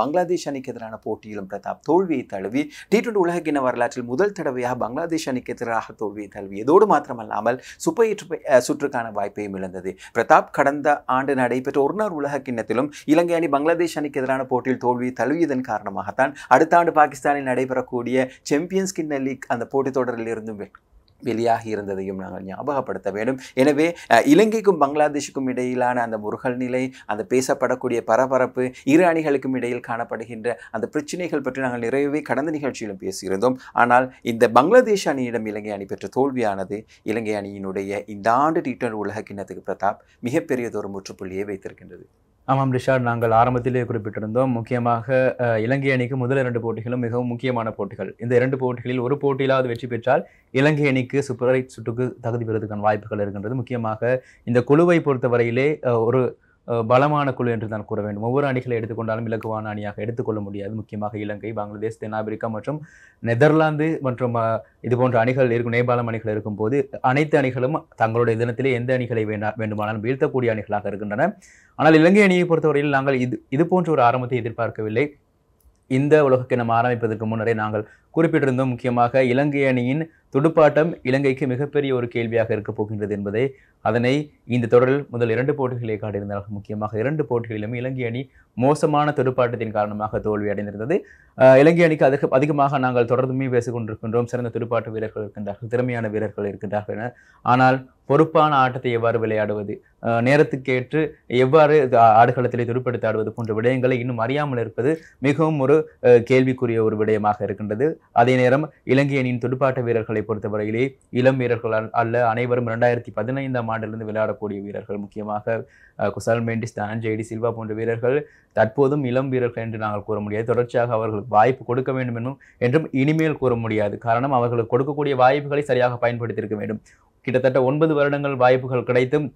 பங்களாதேஷ் அணிக்கு எதிரான போட்டியிலும் பிரதாப் தோல்வியை தழுவி டி டுவெண்டி உலகக்கிண வரலாற்றில் முதல் தடவையாக பங்களாதேஷ் அணிக்கு எதிராக தோல்வியை தழுவியதோடு மாத்திரமல்லாமல் சுப்பையற்று சுற்றுக்கான வாய்ப்பையும் இழந்தது பிரதாப் கடந்த ஆண்டு நடைபெற்ற ஒருநாள் உலக கிண்ணத்திலும் இலங்கை அணி பங்களாதேஷ் அணிக்கு எதிரான போட்டியில் தோல்வியை தழுவியதன் காரணமாகத்தான் அடுத்த ஆண்டு பாகிஸ்தானில் நடைபெறக்கூடிய சாம்பியன்ஸ் கிண்ண லீக் அந்த போட்டித் தொடரில் இருந்தும் வெளியாகி இருந்ததையும் நாங்கள் ஞாபகப்படுத்த வேண்டும் எனவே இலங்கைக்கும் பங்களாதேஷுக்கும் இடையிலான அந்த முருகல் நிலை அந்த பேசப்படக்கூடிய பரபரப்பு இரு அணிகளுக்கும் இடையில் காணப்படுகின்ற அந்த பிரச்சனைகள் பற்றி நாங்கள் நிறையவே கடந்த நிகழ்ச்சியிலும் பேசியிருந்தோம் ஆனால் இந்த பங்களாதேஷ் அணியிடம் இலங்கை அணி பெற்ற தோல்வியானது இலங்கை அணியினுடைய இந்த ஆண்டு டி டுவெண்டி உலக கிண்ணத்துக்கு பிரதாப் மிகப்பெரியதொரு முற்றுப்புள்ளியை வைத்திருக்கின்றது ஆமாம் ரிஷார் நாங்கள் ஆரம்பத்திலேயே குறிப்பிட்டிருந்தோம் முக்கியமாக இலங்கை அணிக்கு முதல் இரண்டு போட்டிகளும் மிகவும் முக்கியமான போட்டிகள் இந்த இரண்டு போட்டிகளில் ஒரு போட்டியிலாவது வெற்றி பெற்றால் இலங்கை அணிக்கு சுப்பரை சுட்டுக்கு தகுதி பெறுவதற்கான வாய்ப்புகள் இருக்கின்றது முக்கியமாக இந்த குழுவை பொறுத்தவரையிலே ஒரு பலமான குழு என்று தான் கூற வேண்டும் ஒவ்வொரு அணிகளை எடுத்துக்கொண்டாலும் இலகுவான அணியாக எடுத்துக்கொள்ள முடியாது முக்கியமாக இலங்கை பங்களாதேஷ் தென்னாப்பிரிக்கா மற்றும் நெதர்லாந்து மற்றும் இது போன்ற அணிகள் இருக்கும் நேபாளம் அணிகள் இருக்கும் போது அனைத்து அணிகளும் தங்களுடைய தினத்திலே எந்த அணிகளை வேண்டா வேண்டுமானாலும் வீழ்த்தக்கூடிய அணிகளாக இருக்கின்றன ஆனால் இலங்கை அணியை பொறுத்தவரையில் நாங்கள் இது இது போன்ற ஒரு ஆரம்பத்தை எதிர்பார்க்கவில்லை இந்த உலகக்கிணம் ஆரம்பிப்பதற்கு முன்னரே நாங்கள் குறிப்பிட்டிருந்தும் முக்கியமாக இலங்கை அணியின் துடுப்பாட்டம் இலங்கைக்கு மிகப்பெரிய ஒரு கேள்வியாக இருக்கப் போகின்றது என்பதை அதனை இந்த தொடரில் முதல் இரண்டு போட்டிகளை காட்டியிருந்தால் முக்கியமாக இரண்டு போட்டிகளிலும் இலங்கை அணி மோசமான துடுப்பாட்டத்தின் காரணமாக தோல்வி அடைந்திருந்தது இலங்கை அணிக்கு அதிக அதிகமாக நாங்கள் தொடர்ந்துமே பேசிக் கொண்டிருக்கின்றோம் சிறந்த துடுப்பாட்ட வீரர்கள் இருக்கின்றார்கள் திறமையான வீரர்கள் இருக்கின்றார்கள் என ஆனால் பொறுப்பான ஆட்டத்தை எவ்வாறு விளையாடுவது நேரத்துக்கேற்று எவ்வாறு ஆடுகளத்திலே துடுப்படுத்தி ஆடுவது போன்ற விடயங்களை இன்னும் அறியாமல் இருப்பது மிகவும் ஒரு கேள்விக்குரிய ஒரு விடயமாக இருக்கின்றது அதே நேரம் இலங்கை அணியின் துடுப்பாட்ட வீரர்களை பொறுத்தவரையிலே இளம் வீரர்கள் அல்ல அனைவரும் இரண்டாயிரத்தி பதினைந்தாம் ஆண்டிலிருந்து விளையாடக்கூடிய வீரர்கள் முக்கியமாக குசால் மேண்டிஸ் தான்ஜேடி சில்வா போன்ற வீரர்கள் தற்போதும் இளம் வீரர்கள் என்று நாங்கள் கூற முடியாது தொடர்ச்சியாக அவர்களுக்கு வாய்ப்பு கொடுக்க வேண்டும் என்றும் இனிமேல் கூற முடியாது காரணம் அவர்களுக்கு கொடுக்கக்கூடிய வாய்ப்புகளை சரியாக பயன்படுத்தியிருக்க வேண்டும் கிட்டத்தட்ட ஒன்பது வருடங்கள் வாய்ப்புகள் கிடைத்தும்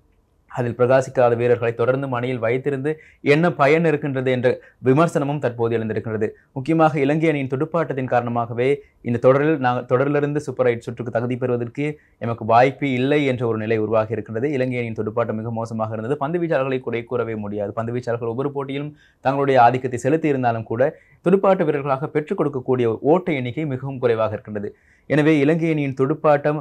அதில் பிரகாசிக்காத வீரர்களை தொடர்ந்து மணியில் வைத்திருந்து என்ன பயன் இருக்கின்றது என்ற விமர்சனமும் தற்போது எழுந்திருக்கின்றது முக்கியமாக இலங்கை அணியின் துடுப்பாட்டத்தின் காரணமாகவே இந்த தொடரில் நாங்கள் தொடரிலிருந்து சூப்பர் எயிட் சுற்றுக்கு தகுதி பெறுவதற்கு எமக்கு வாய்ப்பு இல்லை என்ற ஒரு நிலை உருவாகி இருக்கின்றது இலங்கை அணியின் துடுப்பாட்டம் மிக மோசமாக இருந்தது பந்து வீச்சாளர்களை குறை கூறவே முடியாது பந்து வீச்சாளர்கள் ஒவ்வொரு போட்டியிலும் தங்களுடைய ஆதிக்கத்தை செலுத்தி இருந்தாலும் கூட துடுப்பாட்ட வீரர்களாக பெற்றுக் கொடுக்கக்கூடிய ஓட்ட எண்ணிக்கை மிகவும் குறைவாக இருக்கின்றது எனவே இலங்கை அணியின் துடுப்பாட்டம்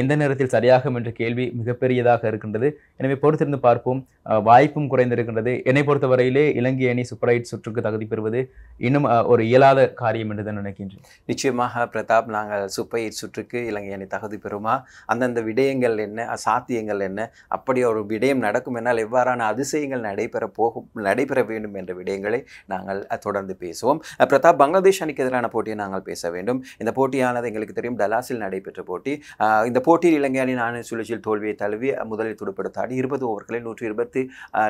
எந்த நேரத்தில் சரியாகும் என்ற கேள்வி மிகப்பெரியதாக இருக்கின்றது எனவே பொறுத்திருந்து பார்ப்போம் வாய்ப்பும் குறைந்திருக்கின்றது என்னை பொறுத்தவரையிலே இலங்கை அணி சூப்பரைட் சுற்றுக்கு தகுதி பெறுவது இன்னும் ஒரு இயலாத காரியம் என்று தான் நினைக்கின்றேன் நிச்சயமாக பிரதாப் நாங்கள் சூப்பர் சுற்றுக்கு இலங்கை அணி தகுதி பெறுமா அந்தந்த விடயங்கள் என்ன சாத்தியங்கள் என்ன அப்படி ஒரு விடயம் நடக்கும் என்னால் எவ்வாறான அதிசயங்கள் நடைபெற போகும் நடைபெற வேண்டும் என்ற விடயங்களை நாங்கள் தொடர்ந்து பேசுவோம் பார்ப்போம் பிரதாப் பங்களாதேஷ் அணிக்கு எதிரான போட்டியை நாங்கள் பேச வேண்டும் இந்த போட்டியானது எங்களுக்கு தெரியும் டலாஸில் நடைபெற்ற போட்டி இந்த போட்டியில் இலங்கை அணி நாணய சுழற்சியில் தோல்வியை தழுவி முதலில் துடுப்படுத்தாடி இருபது ஓவர்களில் நூற்றி இருபத்தி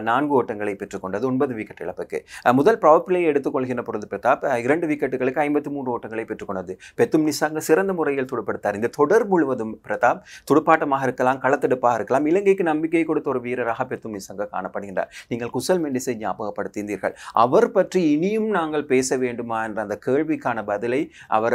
நான்கு ஓட்டங்களை பெற்றுக்கொண்டது ஒன்பது விக்கெட் இழப்புக்கு முதல் பவர் எடுத்துக்கொள்கின்ற பொழுது பிரதாப் இரண்டு விக்கெட்டுகளுக்கு ஐம்பத்தி மூன்று ஓட்டங்களை பெற்றுக்கொண்டது பெத்தும் நிசாங்க சிறந்த முறையில் துடுப்படுத்தார் இந்த தொடர் முழுவதும் பிரதாப் துடுப்பாட்டமாக இருக்கலாம் களத்தெடுப்பாக இருக்கலாம் இலங்கைக்கு நம்பிக்கை கொடுத்த ஒரு வீரராக பெத்தும் நிசாங்க காணப்படுகின்றார் நீங்கள் குசல் மெண்டிசை ஞாபகப்படுத்தினீர்கள் அவர் பற்றி இனியும் நாங்கள் பேச பேச வேண்டுமா என்ற அந்த கேள்விக்கான பதிலை அவர்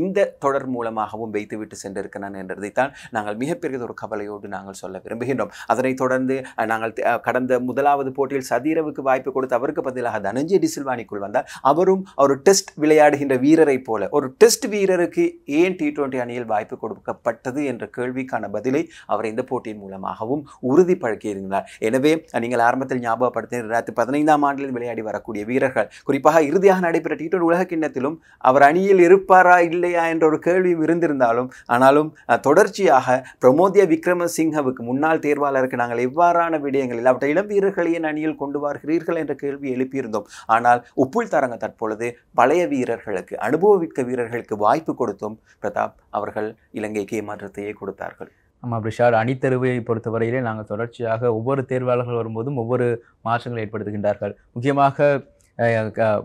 இந்த தொடர் மூலமாகவும் வைத்துவிட்டு சென்றிருக்கிறான் என்றதைத்தான் நாங்கள் மிகப்பெரிய ஒரு கவலையோடு நாங்கள் சொல்ல விரும்புகின்றோம் அதனைத் தொடர்ந்து நாங்கள் கடந்த முதலாவது போட்டியில் சதீரவுக்கு வாய்ப்பு கொடுத்து அவருக்கு பதிலாக தனஞ்சய் டிசில்வானிக்குள் வந்தார் அவரும் ஒரு டெஸ்ட் விளையாடுகின்ற வீரரை போல ஒரு டெஸ்ட் வீரருக்கு ஏன் டி டுவெண்டி அணியில் வாய்ப்பு கொடுக்கப்பட்டது என்ற கேள்விக்கான பதிலை அவர் இந்த போட்டியின் மூலமாகவும் உறுதிப்படுத்தியிருந்தார் எனவே நீங்கள் ஆரம்பத்தில் ஞாபகப்படுத்த ரெண்டாயிரத்தி பதினைந்தாம் ஆண்டில் விளையாடி வரக்கூடிய வீரர்கள் குறிப்பாக இறுதியாக நடைபெற்ற டி டுவெண்டி உலக கிண்ணத்திலும் அவர் அணியில் இருப்பாரா இல்லையா என்ற ஒரு கேள்வியும் இருந்திருந்தாலும் ஆனாலும் தொடர்ச்சியாக பிரமோதிய விக்ரமசிங்கவுக்கு முன்னாள் தேர்வாளருக்கு நாங்கள் எவ்வாறான விடயங்களில் அவற்றை இளம் வீரர்களை என் அணியில் கொண்டு வருகிறீர்கள் என்ற கேள்வி எழுப்பியிருந்தோம் ஆனால் உப்புள் தரங்க தற்பொழுது பழைய வீரர்களுக்கு அனுபவமிக்க வீரர்களுக்கு வாய்ப்பு கொடுத்தும் பிரதாப் அவர்கள் இலங்கைக்கு ஏமாற்றத்தையே கொடுத்தார்கள் ஆமாம் பிரிஷார் அணித்தருவை பொறுத்தவரையிலே நாங்கள் தொடர்ச்சியாக ஒவ்வொரு தேர்வாளர்கள் வரும்போதும் ஒவ்வொரு மாற்றங்களை ஏற்படுத்துகின்றார்கள் முக்கியமாக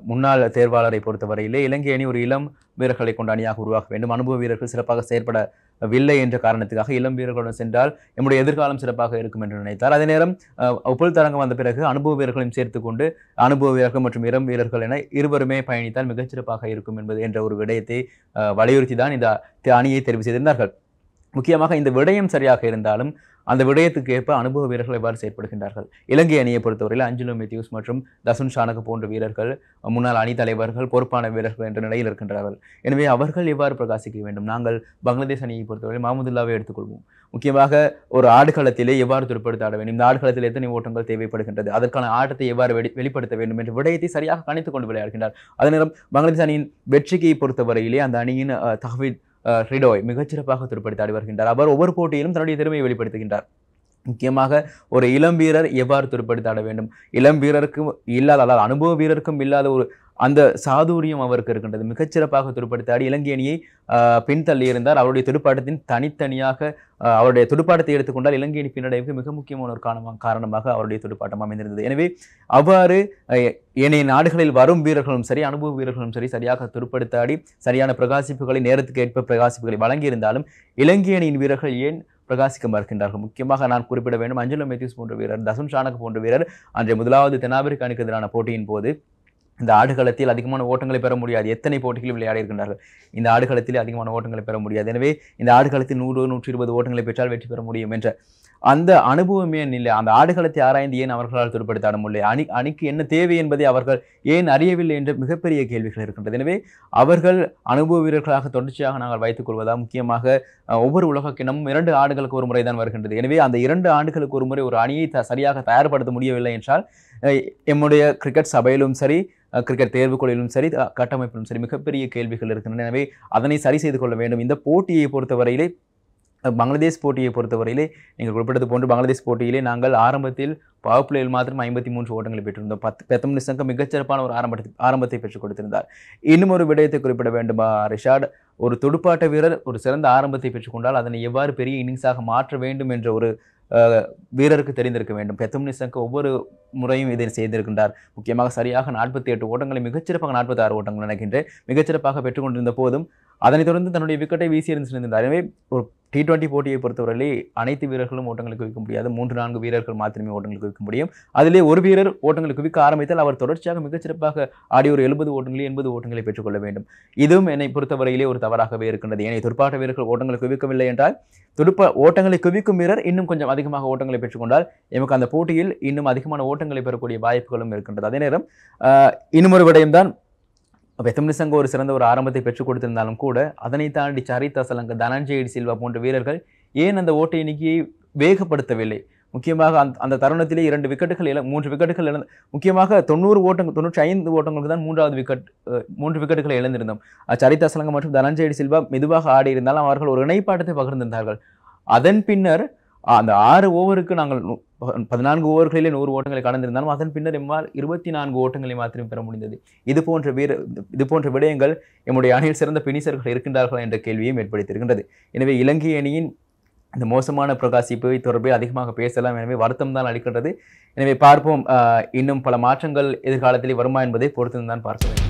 முன்னாள் தேர்வாளரை பொறுத்தவரையிலே இலங்கை அணி ஒரு இளம் வீரர்களை கொண்ட அணியாக உருவாக வேண்டும் அனுபவ வீரர்கள் சிறப்பாக செயற்படவில்லை என்ற காரணத்துக்காக இளம் வீரர்களுடன் சென்றால் நம்முடைய எதிர்காலம் சிறப்பாக இருக்கும் என்று நினைத்தார் அதே நேரம் உப்புள் தரங்கம் வந்த பிறகு அனுபவ வீரர்களையும் சேர்த்து கொண்டு அனுபவ வீரர்கள் மற்றும் இளம் வீரர்கள் என இருவருமே பயணித்தால் மிகச்சிறப்பாக இருக்கும் என்பது என்ற ஒரு விடயத்தை வலியுறுத்தி தான் இந்த அணியை தெரிவு செய்திருந்தார்கள் முக்கியமாக இந்த விடயம் சரியாக இருந்தாலும் அந்த விடயத்துக்கு ஏற்ப அனுபவ வீரர்கள் எவ்வாறு செயற்படுகின்றார்கள் இலங்கை அணியை பொறுத்தவரையில் அஞ்சுலோ மெத்யூஸ் மற்றும் தசுன் ஷானக போன்ற வீரர்கள் முன்னாள் அணி தலைவர்கள் பொறுப்பான வீரர்கள் என்ற நிலையில் இருக்கின்றார்கள் எனவே அவர்கள் எவ்வாறு பிரகாசிக்க வேண்டும் நாங்கள் பங்களாதேஷ் அணியை பொறுத்தவரை மாமதுல்லாவை எடுத்துக்கொள்வோம் முக்கியமாக ஒரு ஆடுகளத்திலே எவ்வாறு துருப்படுத்த ஆட வேண்டும் இந்த ஆடுகளத்தில் எத்தனை ஓட்டங்கள் தேவைப்படுகின்றது அதற்கான ஆட்டத்தை எவ்வாறு வெளி வெளிப்படுத்த வேண்டும் என்ற விடயத்தை சரியாக கணித்துக்கொண்டு கொண்டு விளையாடுகின்றார் அதே நேரம் பங்களாதேஷ் அணியின் வெற்றிக்கையை பொறுத்தவரையிலே அந்த அணியின் தகவல் ஷிடோய் மிகச்சிறப்பாக துடுப்படுத்தாடி வருகின்றார் அவர் ஒவ்வொரு போட்டியிலும் தன்னுடைய திறமையை வெளிப்படுத்துகின்றார் முக்கியமாக ஒரு இளம் வீரர் எவ்வாறு துடுப்படுத்தாட வேண்டும் இளம் வீரருக்கும் இல்லாத அதாவது அனுபவ வீரருக்கும் இல்லாத ஒரு அந்த சாதுரியம் அவருக்கு இருக்கின்றது மிகச்சிறப்பாக துடுப்படுத்த ஆடி இலங்கை அணியை அவருடைய துடுப்பாட்டத்தின் தனித்தனியாக அவருடைய துடுப்பாட்டத்தை எடுத்துக்கொண்டால் இலங்கை அணி பின்னடைவுக்கு மிக முக்கியமான ஒரு காரணமாக காரணமாக அவருடைய துடுப்பாட்டம் அமைந்திருந்தது எனவே அவ்வாறு ஏனைய நாடுகளில் வரும் வீரர்களும் சரி அனுபவ வீரர்களும் சரி சரியாக துடுப்படுத்தாடி சரியான பிரகாசிப்புகளை நேரத்துக்கு ஏற்ப பிரகாசிப்புகளை வழங்கியிருந்தாலும் இலங்கை அணியின் வீரர்கள் ஏன் பிரகாசிக்க மறுக்கின்றார்கள் முக்கியமாக நான் குறிப்பிட வேண்டும் அஞ்சலோ மேத்யூஸ் போன்ற வீரர் தசுன் ஷானக் போன்ற வீரர் அன்றைய முதலாவது தென்னாப்பிரிக்க அணிக்கு எதிரான போட்டியின் போது இந்த ஆடுகளத்தில் அதிகமான ஓட்டங்களை பெற முடியாது எத்தனை போட்டிகளில் விளையாடி இருக்கின்றார்கள் இந்த ஆடுகளத்தில் அதிகமான ஓட்டங்களை பெற முடியாது எனவே இந்த ஆடுகளத்தில் நூறு நூற்றி இருபது ஓட்டங்களை பெற்றால் வெற்றி பெற முடியும் என்ற அந்த அனுபவமே இல்லை அந்த ஆடுகளத்தை ஆராய்ந்து ஏன் அவர்களால் துருப்படுத்தாட முடியல அணி அணிக்கு என்ன தேவை என்பதை அவர்கள் ஏன் அறியவில்லை என்று மிகப்பெரிய கேள்விகள் இருக்கின்றது எனவே அவர்கள் அனுபவ வீரர்களாக தொடர்ச்சியாக நாங்கள் வைத்துக் கொள்வதா முக்கியமாக ஒவ்வொரு உலக கிணமும் இரண்டு ஆண்டுகளுக்கு ஒரு முறை தான் வருகின்றது எனவே அந்த இரண்டு ஆண்டுகளுக்கு ஒரு முறை ஒரு அணியை த சரியாக தயார்படுத்த முடியவில்லை என்றால் எம்முடைய கிரிக்கெட் சபையிலும் சரி கிரிக்கெட் தேர்வுக்குழுவிலும் சரி கட்டமைப்பிலும் சரி மிகப்பெரிய கேள்விகள் இருக்கின்றன எனவே அதனை சரி செய்து கொள்ள வேண்டும் இந்த போட்டியை பொறுத்தவரையிலே பங்களாதேஷ் போட்டியை பொறுத்தவரையிலே நீங்கள் குறிப்பிட்டது போன்று பங்களாதேஷ் போட்டியிலே நாங்கள் ஆரம்பத்தில் பவர் பிளேயில் மாத்திரம் ஐம்பத்தி மூன்று ஓட்டங்களை பெற்றிருந்தோம் பத்து பெத்தமணி சங்கம் மிகச்சிறப்பான ஒரு ஆரம்பத்தை ஆரம்பத்தை பெற்றுக் கொடுத்திருந்தார் இன்னும் ஒரு விடயத்தை குறிப்பிட வேண்டுமா ரிஷாட் ஒரு துடுப்பாட்ட வீரர் ஒரு சிறந்த ஆரம்பத்தை பெற்றுக்கொண்டால் அதனை எவ்வாறு பெரிய இன்னிங்ஸாக மாற்ற வேண்டும் என்ற ஒரு வீரருக்கு தெரிந்திருக்க வேண்டும் பெத்தம்னி சங்க ஒவ்வொரு முறையும் இதை செய்திருக்கின்றார் முக்கியமாக சரியாக நாற்பத்தி எட்டு ஓட்டங்களை மிகச்சிறப்பாக நாற்பத்தி ஆறு ஓட்டங்கள் நினைக்கின்றேன் மிகச்சிறப்பாக பெற்றுக்கொண்டிருந்த போதும் அதனைத் தொடர்ந்து தன்னுடைய விக்கெட்டை வீசியிருந்து எறிந்து எனவே ஒரு டி டுவெண்ட்டி போட்டியை பொறுத்தவரையிலே அனைத்து வீரர்களும் ஓட்டங்களை குவிக்க முடியாது மூன்று நான்கு வீரர்கள் மாத்திரமே ஓட்டங்களுக்கு குவிக்க முடியும் அதிலே ஒரு வீரர் ஓட்டங்களை குவிக்க ஆரம்பித்தால் அவர் தொடர்ச்சியாக மிகச்சிறப்பாக ஆடி ஒரு எழுபது ஓட்டங்களில் எண்பது ஓட்டங்களை பெற்றுக்கொள்ள வேண்டும் இதுவும் என்னை பொறுத்தவரையிலே ஒரு தவறாகவே இருக்கின்றது ஏனைய துடுப்பாட்ட வீரர்கள் ஓட்டங்களை குவிக்கவில்லை என்றால் துடுப்ப ஓட்டங்களை குவிக்கும் வீரர் இன்னும் கொஞ்சம் அதிகமாக ஓட்டங்களை பெற்றுக்கொண்டால் எமக்கு அந்த போட்டியில் இன்னும் அதிகமான ஓட்டங்களை பெறக்கூடிய வாய்ப்புகளும் இருக்கின்றது அதே நேரம் இன்னும் ஒரு விடயம்தான் அப்போ எத்தமிழிசங்க ஒரு சிறந்த ஒரு ஆரம்பத்தை பெற்றுக் கொடுத்திருந்தாலும் கூட அதனை தாண்டி சரிதா சலங்க தனஞ்சயடி சில்வா போன்ற வீரர்கள் ஏன் அந்த ஓட்டை எண்ணிக்கையை வேகப்படுத்தவில்லை முக்கியமாக அந்த அந்த தருணத்திலே இரண்டு விக்கெட்டுகள் இழ மூன்று விக்கெட்டுகள் இழந்து முக்கியமாக தொண்ணூறு ஓட்டங்கள் தொண்ணூற்றி ஐந்து ஓட்டங்களுக்கு தான் மூன்றாவது விக்கெட் மூன்று விக்கெட்டுகளை இழந்திருந்தோம் சரித் சலங்க மற்றும் தனஞ்சயடி சில்வா மெதுவாக ஆடி இருந்தாலும் அவர்கள் ஒரு இணைப்பாட்டத்தை பகிர்ந்திருந்தார்கள் அதன் பின்னர் அந்த ஆறு ஓவருக்கு நாங்கள் பதினான்கு ஓவர்களிலே நூறு ஓட்டங்களை கடந்திருந்தாலும் அதன் பின்னர் எம்மால் இருபத்தி நான்கு ஓட்டங்களை மாத்திரம் பெற முடிந்தது இது போன்ற வீர இது போன்ற விடயங்கள் எம்முடைய அணியில் சிறந்த பினிசர்கள் இருக்கின்றார்களா என்ற கேள்வியும் ஏற்படுத்தியிருக்கின்றது எனவே இலங்கை அணியின் இந்த மோசமான பிரகாசிப்பு தொடர்பில் அதிகமாக பேசலாம் எனவே வருத்தம் தான் அளிக்கின்றது எனவே பார்ப்போம் இன்னும் பல மாற்றங்கள் எதிர்காலத்தில் வருமா என்பதை பொறுத்து தான் பார்க்க வேண்டும்